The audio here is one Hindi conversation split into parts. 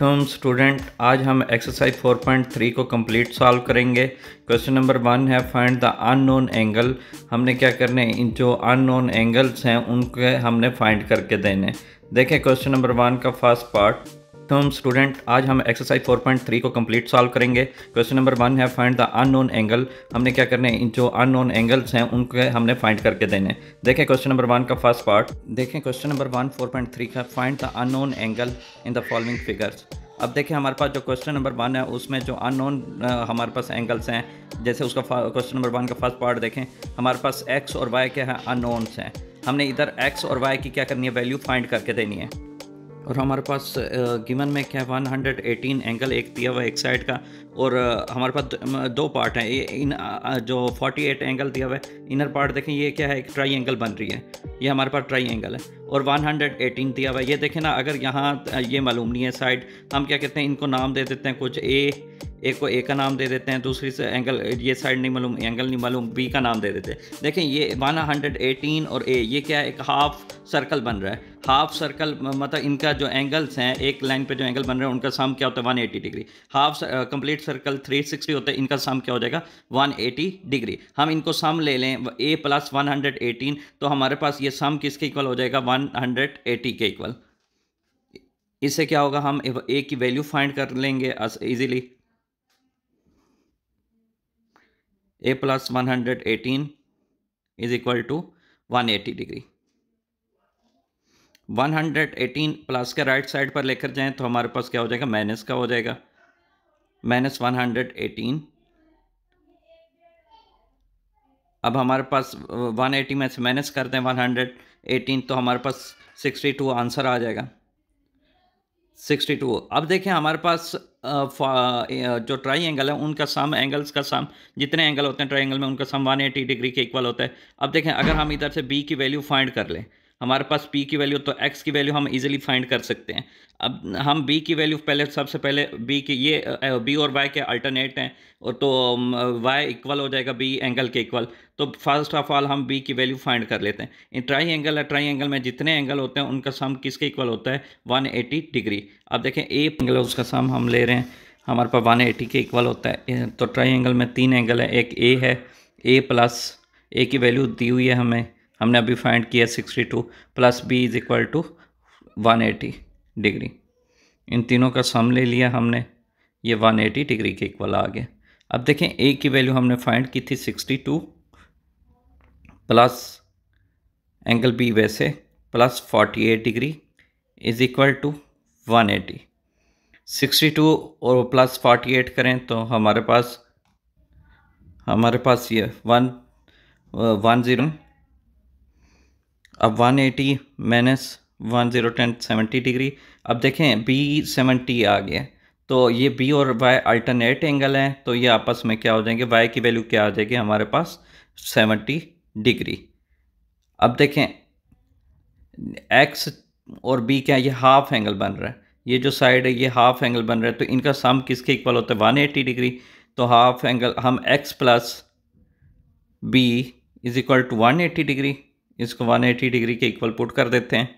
तुम स्टूडेंट आज हम एक्सरसाइज 4.3 को कंप्लीट सॉल्व करेंगे क्वेश्चन नंबर वन है फाइंड द अननोन एंगल हमने क्या करने इन जो अननोन एंगल्स हैं उनके हमने फाइंड करके देने देखें क्वेश्चन नंबर वन का फर्स्ट पार्ट थम स्टूडेंट आज हम एक्सरसाइज 4.3 को कंप्लीट सॉल्व करेंगे क्वेश्चन नंबर वन है फाइंड द अननोन एंगल हमने क्या करने हैं जो अननोन एंगल्स हैं उनके हमने फाइंड करके देने देखें क्वेश्चन नंबर वन का फर्स्ट पार्ट देखें क्वेश्चन नंबर वन 4.3 का find the unknown angle in the following figures अब देखिए हमारे पास जो क्वेश्चन नंबर वन है उसमें जो अननोन हमारे पास एंगल्स हैं जैसे उसका क्वेश्चन नंबर वन का फर्स्ट पार्ट देखें हमारे पास एक्स और वाई क्या है अननोन्स हैं हमने इधर एक्स और वाई की क्या करनी है वैल्यू फाइंड करके देनी है और हमारे पास गिवन में क्या है 118 एंगल एक दिया हुआ एक साइड का और हमारे पास दो पार्ट हैं ये इन जो 48 एंगल दिया हुआ है इनर पार्ट देखें ये क्या है एक ट्राई एंगल बन रही है ये हमारे पास ट्राई एंगल है और 118 दिया हुआ है ये देखें ना अगर यहाँ ये मालूम नहीं है साइड हम क्या कहते हैं इनको नाम दे देते हैं कुछ ए एक को ए का नाम दे देते हैं दूसरी से एंगल ये साइड नहीं मालूम एंगल नहीं मालूम बी का नाम दे देते हैं देखें ये वन हंड्रेड एटीन और ए ये क्या है एक हाफ सर्कल बन रहा है हाफ सर्कल मतलब इनका जो एंगल्स हैं एक लाइन पर जो एंगल बन रहे हैं उनका सम क्या होता है one degree half complete circle 360 होता है इनका सम क्या हो जाएगा 180 डिग्री हम इनको सम ले लें ए प्लस वन तो हमारे पास ये सम किसके इक्वल हो जाएगा 180 के इक्वल इससे क्या होगा हम ए की वैल्यू फाइंड कर लेंगे easily A plus one hundred eighteen is equal to one eighty degree one hundred eighteen plus के राइट साइड पर लेकर जाएं तो हमारे पास क्या हो जाएगा माइनस का हो जाएगा माइनस वन हंड्रेड एटीन अब हमारे पास वन एटी में से माइनस करते हैं वन हंड्रेड एटीन तो हमारे पास सिक्सटी टू आंसर आ जाएगा सिक्सटी टू अब देखें हमारे पास जो ट्राई एंगल है उनका सम एंगल्स का सम जितने एंगल होते हैं ट्राई एंगल में उनका सम वन एटी डिग्री के इक्वल होता है अब देखें अगर हम इधर से बी की वैल्यू फाइंड कर लें हमारे पास पी की वैल्यू तो एक्स की वैल्यू हम इजीली फाइंड कर सकते हैं अब हम बी की वैल्यू पहले सबसे पहले बी की ये बी और वाई के अल्टरनेट हैं और तो वाई इक्वल हो जाएगा बी एंगल के इक्वल तो फर्स्ट ऑफ ऑल हम बी की वैल्यू फाइंड कर लेते हैं इन ट्राई एंगल है ट्राई एंगल में जितने एंगल होते हैं उनका सम किसके इक्वल होता है एटी डिग्री अब देखें ए एंगल उसका सम हम ले रहे हैं हमारे पास एटी के इक्वल होता है तो ट्राई एंगल में तीन एंगल है एक ए है ए प्लस ए की वैल्यू दी हुई है हमें हमने अभी फाइंड किया sixty two plus B is equal to one eighty degree इन तीनों का सम ले लिया हमने ये वन एटी डिग्री के इक्वल आ गया अब देखें ए की वैल्यू हमने फाइंड की थी sixty two plus angle B वैसे plus forty eight degree is equal to one eighty sixty two और प्लस फोर्टी एट करें तो हमारे पास हमारे पास ये वन वन ज़ीरो अब 180 eighty minus one zero ten seventy degree अब देखें बी सेवेंटी आ गया तो ये बी और वाई अल्टरनेट एंगल हैं तो ये आपस में क्या हो जाएंगे वाई की वैल्यू क्या आ जाएगी हमारे पास सेवेंटी डिग्री अब देखें एक्स और बी क्या ये हाफ एंगल बन रहा है ये जो साइड है ये हाफ एंगल बन रहा है तो इनका सम किसके इक्वल होता है वन एटी डिग्री तो हाफ एंगल हम X plus B is equal to one eighty degree इसको 180 डिग्री के इक्वल पुट कर देते हैं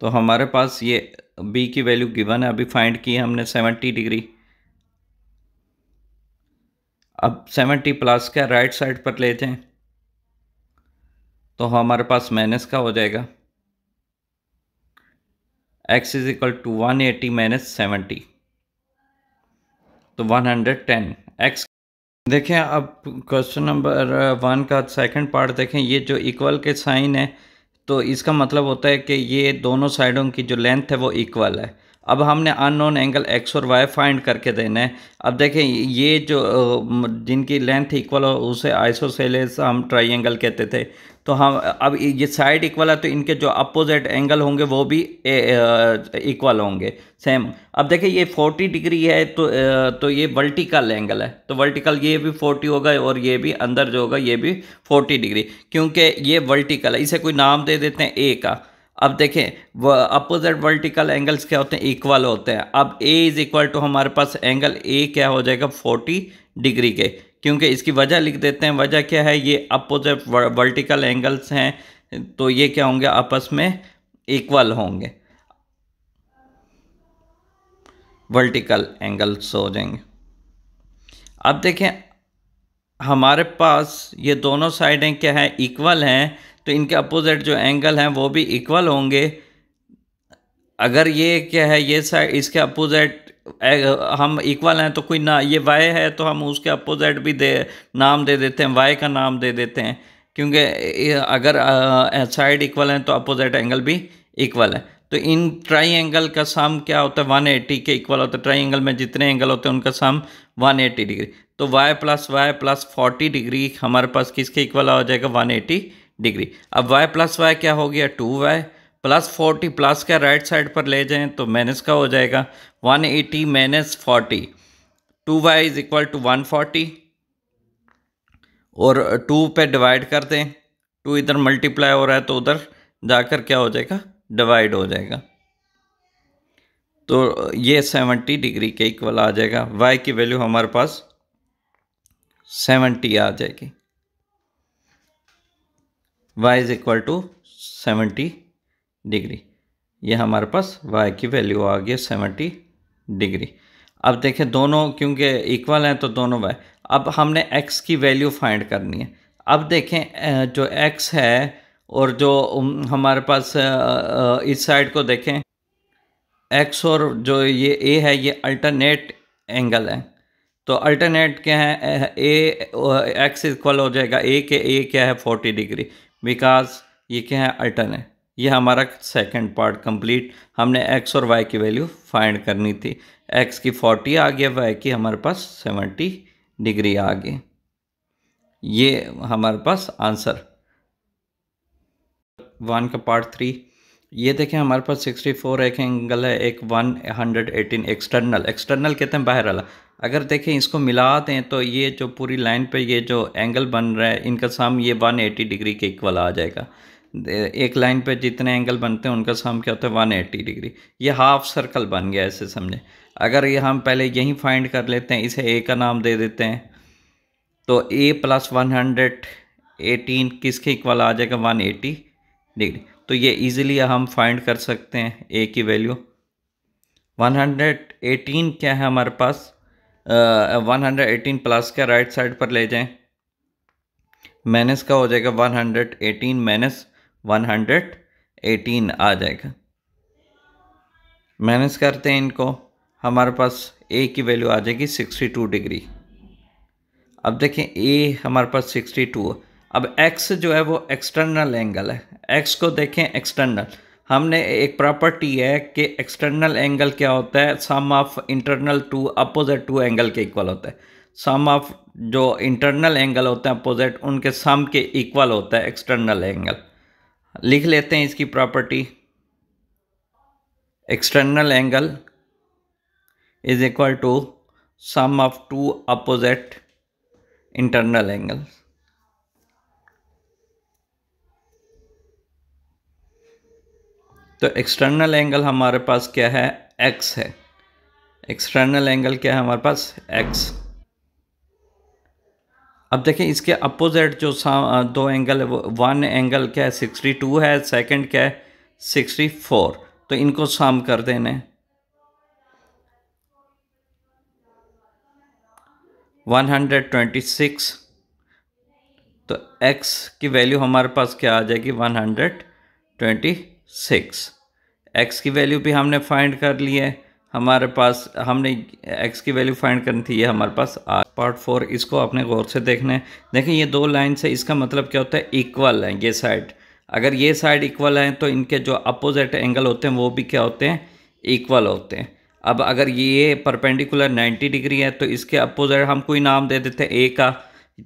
तो हमारे पास ये बी की वैल्यू गिवन है अभी फाइंड की हमने 70 डिग्री अब 70 प्लस का राइट साइड पर ले जाएं तो हमारे पास माइनस का हो जाएगा X is equal to one eighty minus seventy तो वन हंड्रेड टेन एक्स देखें अब क्वेश्चन नंबर वन का सेकंड पार्ट देखें ये जो इक्वल के साइन है तो इसका मतलब होता है कि ये दोनों साइडों की जो लेंथ है वो इक्वल है अब हमने अननोन एंगल एक्स और वाई फाइंड करके देना है अब देखें ये जो जिनकी लेंथ इक्वल हो उसे आइसोसेलेस हम ट्राइंगल कहते थे तो हम अब ये साइड इक्वल है तो इनके जो अपोजिट एंगल होंगे वो भी इक्वल होंगे सेम अब देखें ये 40 डिग्री है तो तो ये वर्टिकल एंगल है तो वर्टिकल ये भी 40 होगा और ये भी अंदर जो होगा ये भी 40 डिग्री क्योंकि ये वर्टिकल है इसे कोई नाम दे देते हैं ए का अब देखें अपोजिट वर्टिकल एंगल्स क्या होते हैं इक्वल होते हैं अब ए इज़ इक्वल टू हमारे पास एंगल ए क्या हो जाएगा फोर्टी डिग्री के क्योंकि इसकी वजह लिख देते हैं वजह क्या है ये अपोजिट वर्टिकल एंगल्स हैं तो ये क्या होंगे आपस में इक्वल होंगे वर्टिकल एंगल्स हो जाएंगे अब देखें हमारे पास ये दोनों साइडें क्या है इक्वल हैं तो इनके अपोजिट जो एंगल हैं वो भी इक्वल होंगे अगर ये क्या है ये साइड इसके अपोजिट हम इक्वल हैं तो कोई ना ये वाई है तो हम उसके अपोजिट भी दे नाम दे देते हैं वाई का नाम दे देते हैं क्योंकि अगर साइड इक्वल हैं तो अपोजिट एंगल भी इक्वल है तो इन ट्राई एंगल का सम क्या होता है 180 के इक्वल होता है ट्राई एंगल में जितने एंगल होते हैं उनका सम 180 डिग्री तो y plus Y plus forty degree हमारे पास किसके इक्वल हो जाएगा 180 डिग्री अब वाई प्लस वाई क्या हो गया two Y plus forty plus का राइट साइड पर ले जाएं तो माइनस का हो जाएगा one eighty minus forty two Y is equal to one forty और टू पे डिवाइड कर दें टू इधर मल्टीप्लाई हो रहा है तो उधर जाकर क्या हो जाएगा डिवाइड हो जाएगा तो ये सेवेंटी डिग्री के इक्वल आ जाएगा वाई की वैल्यू हमारे पास सेवेंटी आ जाएगी y is equal to seventy degree ये हमारे पास y की वैल्यू आ गई सेवेंटी डिग्री अब देखें दोनों क्योंकि इक्वल हैं तो दोनों y अब हमने x की वैल्यू फाइंड करनी है अब देखें जो x है और जो हमारे पास इस साइड को देखें x और जो ये a है ये अल्टरनेट एंगल है तो अल्टरनेट क्या है ए एक्स इक्वल हो जाएगा ए के ए क्या है फोर्टी डिग्री बिकॉज ये क्या है अल्टन है ये हमारा सेकंड पार्ट कंप्लीट हमने एक्स और वाई की वैल्यू फाइंड करनी थी एक्स की फोर्टी आ गया वाई की हमारे पास सेवेंटी डिग्री आ गई ये हमारे पास आंसर वन का पार्ट थ्री ये देखें हमारे पास सिक्सटी फोर एक एंगल है एक one hundred eighteen external external कहते हैं बाहर वाला अगर देखें इसको मिलाते हैं तो ये जो पूरी लाइन पे ये जो एंगल बन रहा है इनका साम ये 180 डिग्री के इक्वल आ जाएगा एक लाइन पे जितने एंगल बनते हैं उनका सम क्या होता है 180 डिग्री ये हाफ सर्कल बन गया ऐसे समझें अगर ये हम पहले यहीं फाइंड कर लेते हैं इसे ए का नाम दे देते हैं तो A plus one hundred eighteen किसके इक्वल आ जाएगा वन एटी डिग्री तो ये ईजिली हम फाइंड कर सकते हैं ए की वैल्यू वन हंड्रेड एटीन क्या है हमारे पास वन हंड्रेड एटीन प्लस के राइट साइड पर ले जाएं माइनस का हो जाएगा one hundred eighteen minus one hundred eighteen आ जाएगा माइनस करते हैं इनको हमारे पास ए की वैल्यू आ जाएगी सिक्सटी टू डिग्री अब देखें ए हमारे पास सिक्सटी टू अब एक्स जो है वो एक्सटर्नल एंगल है एक्स को देखें एक्सटर्नल हमने एक प्रॉपर्टी है कि एक्सटर्नल एंगल क्या होता है sum of internal two opposite two angle के इक्वल होता है सम ऑफ जो इंटरनल एंगल होते हैं अपोजिट उनके सम के इक्वल होता है एक्सटर्नल एंगल लिख लेते हैं इसकी property external angle is equal to sum of two opposite internal angles तो एक्सटर्नल एंगल हमारे पास क्या है एक्स है एक्सटर्नल एंगल क्या है हमारे पास एक्स अब देखें इसके अपोजिट जो दो एंगल है वो वन एंगल क्या है सिक्सटी टू है सेकंड क्या है सिक्सटी फोर तो इनको साम कर देने वन हंड्रेड ट्वेंटी सिक्स तो एक्स की वैल्यू हमारे पास क्या आ जाएगी one hundred twenty six X की वैल्यू भी हमने फाइंड कर ली है हमारे पास हमने एक्स की वैल्यू फाइंड करनी थी ये हमारे पास आर पार्ट फोर इसको आपने गौर से देखना है देखें ये दो लाइन से इसका मतलब क्या होता है इक्वल है ये साइड अगर ये साइड इक्वल है तो इनके जो अपोजिट एंगल होते हैं वो भी क्या होते हैं इक्वल होते हैं अब अगर ये परपेंडिकुलर 90 डिग्री है तो इसके अपोजिट हम कोई नाम दे देते हैं ए का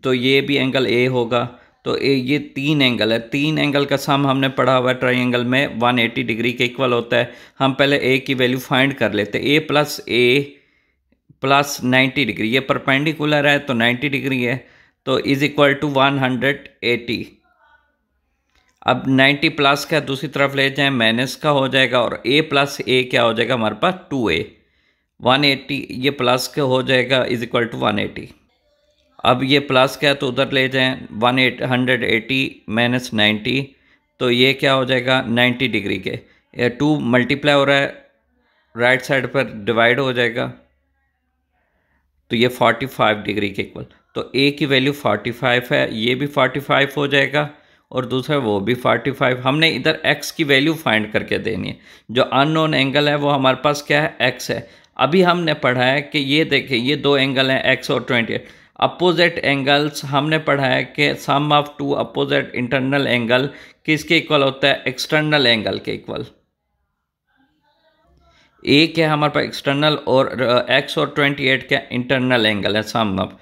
तो ये भी एंगल ए होगा तो ये तीन एंगल है तीन एंगल का सम हमने पढ़ा हुआ है एंगल में 180 डिग्री के इक्वल होता है हम पहले ए की वैल्यू फाइंड कर लेते A plus A plus 90 degree ये परपेंडिकुलर है तो 90 डिग्री है तो इज इक्वल टू 180 अब 90 प्लस का दूसरी तरफ ले जाएं माइनस का हो जाएगा और ए प्लस ए क्या हो जाएगा हमारे पास टू ए वन एटी ये प्लस का हो जाएगा is equal to one eighty अब ये प्लस का है तो उधर ले जाएं one eight hundred eighty minus ninety तो ये क्या हो जाएगा नाइन्टी डिग्री के ये टू मल्टीप्लाई हो रहा है राइट साइड पर डिवाइड हो जाएगा तो ये फोर्टी फाइव डिग्री के इक्वल तो ए की वैल्यू फोर्टी फाइव है ये भी फोर्टी फाइव हो जाएगा और दूसरा वो भी फोर्टी फाइव हमने इधर एक्स की वैल्यू फाइंड करके देनी है जो अननोन एंगल है वो हमारे पास क्या है एक्स है अभी हमने पढ़ा है कि ये देखें ये दो एंगल हैं एक्स और ट्वेंटी एट अपोजिट एंगल्स हमने पढ़ा है कि sum of two opposite internal angle किसके इक्वल होता है एक्सटर्नल एंगल के इक्वल एक है हमारे पास एक्सटर्नल और एक्स uh, और ट्वेंटी एट क्या इंटरनल एंगल है sum of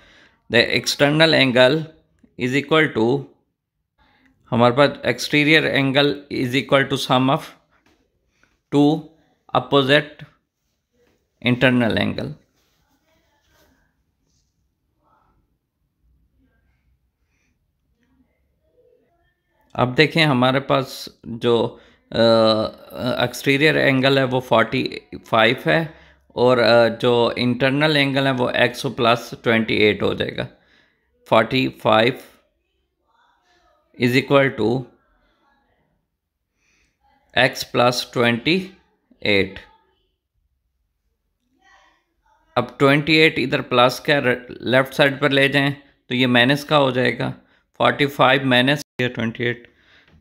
the external angle is equal to हमारे पास exterior angle is equal to sum of two opposite internal angle अब देखें हमारे पास जो एक्सटीरियर एंगल है वो 45 है और जो इंटरनल एंगल है वो एक्स प्लस ट्वेंटी एट हो जाएगा forty five is equal to X plus twenty eight अब ट्वेंटी एट इधर प्लस का लेफ्ट साइड पर ले जाएं तो ये माइनस का हो जाएगा forty five minus twenty eight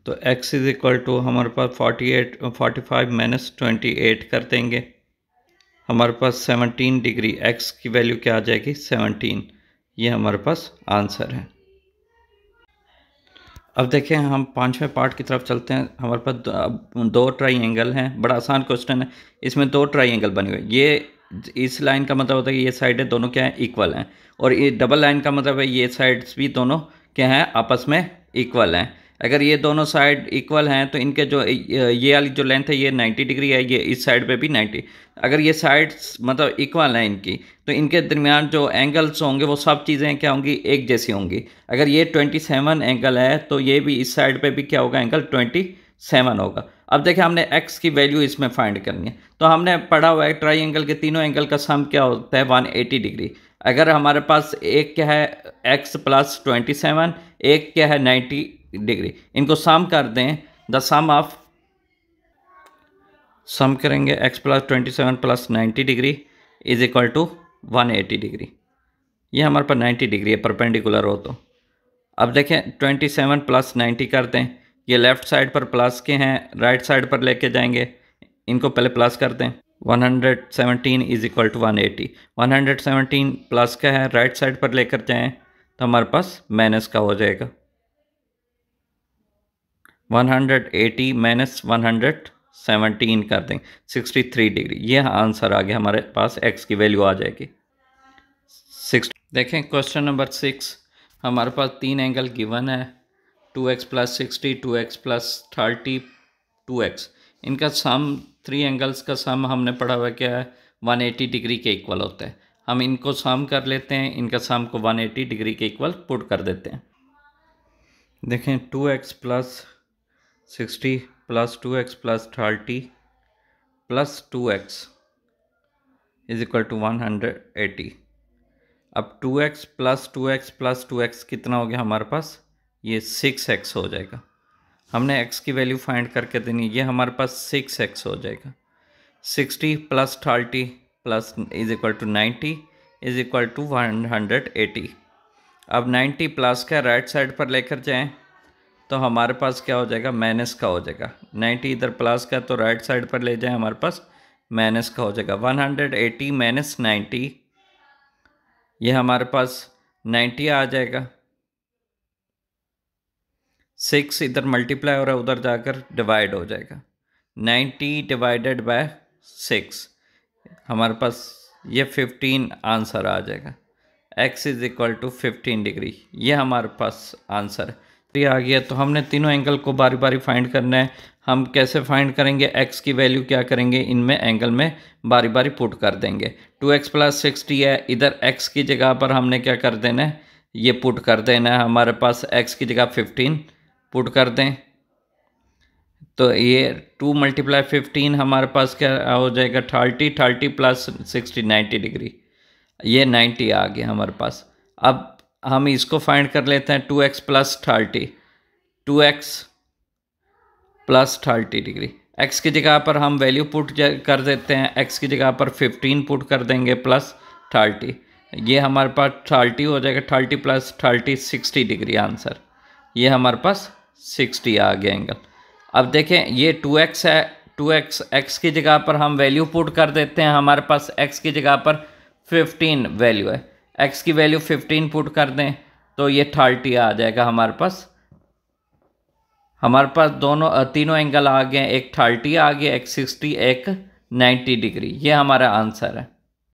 तो x इज़ इक्वल टू हमारे पास forty eight forty five minus twenty eight कर देंगे हमारे पास सेवनटीन डिग्री x की वैल्यू क्या आ जाएगी सेवनटीन ये हमारे पास आंसर है अब देखें हम पांचवें पार्ट की तरफ चलते हैं हमारे पास दो ट्राई एंगल हैं बड़ा आसान क्वेश्चन है इसमें दो ट्राई एंगल बने हुए ये इस लाइन का मतलब होता है कि ये साइडें दोनों क्या हैं इक्वल हैं और ये डबल लाइन का मतलब है ये साइड्स भी दोनों क्या हैं आपस में इक्वल हैं अगर ये दोनों साइड इक्वल हैं तो इनके जो ये वाली जो लेंथ है ये 90 डिग्री है ये इस साइड पे भी 90 अगर ये साइड्स मतलब इक्वल हैं इनकी तो इनके दरमियान जो एंगल्स होंगे वो सब चीज़ें क्या होंगी एक जैसी होंगी अगर ये 27 एंगल है तो ये भी इस साइड पे भी क्या होगा एंगल 27 होगा अब देखें हमने एक्स की वैल्यू इसमें फाइंड करनी है तो हमने पढ़ा हुआ है ट्राई एंगल के तीनों एंगल का सम क्या होता है वन डिग्री अगर हमारे पास एक क्या है एक्स प्लस ट्वेंटी सेवन एक क्या है नाइन्टी डिग्री इनको सम कर दें द सम ऑफ सम करेंगे X plus twenty seven plus ninety degree is equal to one eighty degree ये हमारे पास नाइन्टी डिग्री है परपेंडिकुलर हो तो अब देखें ट्वेंटी सेवन प्लस नाइन्टी कर दें ये लेफ़्ट साइड पर प्लस के हैं राइट साइड पर लेके जाएंगे इनको पहले प्लस कर दें 117 इज इक्वल टू 180 117 प्लस का है राइट साइड पर लेकर जाएं तो हमारे पास माइनस का हो जाएगा 180 माइनस 117 कर दें 63 डिग्री ये आंसर आ गया हमारे पास एक्स की वैल्यू आ जाएगी सिक्स देखें क्वेश्चन नंबर सिक्स हमारे पास तीन एंगल गिवन है two X plus sixty two X plus thirty two X इनका सम थ्री एंगल्स का सम हमने पढ़ा हुआ क्या है 180 डिग्री के इक्वल होते हैं हम इनको सम कर लेते हैं इनका सम को 180 डिग्री के इक्वल पुट कर देते हैं देखें 2x X plus sixty plus two X plus thirty plus two X is equal to one hundred eighty अब two X plus two X plus two X कितना हो गया हमारे पास ये सिक्स एक्स हो जाएगा हमने एक्स की वैल्यू फाइंड करके देनी ये हमारे पास सिक्स एक्स हो जाएगा sixty plus thirty plus is equal to ninety is equal to one hundred eighty अब नाइन्टी प्लस का राइट साइड पर लेकर जाएं तो हमारे पास क्या हो जाएगा माइनस का हो जाएगा नाइन्टी इधर प्लस का तो राइट साइड पर ले जाएं हमारे पास माइनस का हो जाएगा one hundred eighty minus ninety ये हमारे पास नाइन्टी आ जाएगा सिक्स इधर मल्टीप्लाई हो रहा है उधर जाकर डिवाइड हो जाएगा नाइन्टी डिवाइडेड बाय सिक्स हमारे पास ये फिफ्टीन आंसर आ जाएगा X is equal to fifteen degree ये हमारे पास आंसर है ये आ गया तो हमने तीनों एंगल को बारी बारी फाइंड करना है हम कैसे फाइंड करेंगे एक्स की वैल्यू क्या करेंगे इनमें एंगल में बारी बारी पुट कर देंगे टू एक्स प्लस सिक्सटी है इधर एक्स की जगह पर हमने क्या कर देना है ये पुट कर देना है हमारे पास एक्स की जगह फिफ्टीन पुट कर दें तो ये टू मल्टीप्लाई फिफ्टीन हमारे पास क्या हो जाएगा thirty thirty plus sixty ninety degree ये नाइन्टी आ गया हमारे पास अब हम इसको फाइंड कर लेते हैं two X plus thirty two X plus thirty degree X की जगह पर हम वैल्यू पुट कर देते हैं एक्स की जगह पर फिफ्टीन पुट कर देंगे प्लस थर्टी ये हमारे पास थर्टी हो जाएगा thirty plus thirty sixty degree answer ये हमारे पास सिक्सटी आ गया एंगल अब देखें ये टू एक्स है टू एक्स एक्स की जगह पर हम वैल्यू पुट कर देते हैं हमारे पास एक्स की जगह पर फिफ्टीन वैल्यू है एक्स की वैल्यू फिफ्टीन पुट कर दें तो ये थर्टी आ जाएगा हमारे पास हमारे पास दोनों तीनों एंगल आ गए एक थर्टी आ गया एक सिक्सटी एक नाइन्टी डिग्री ये हमारा आंसर है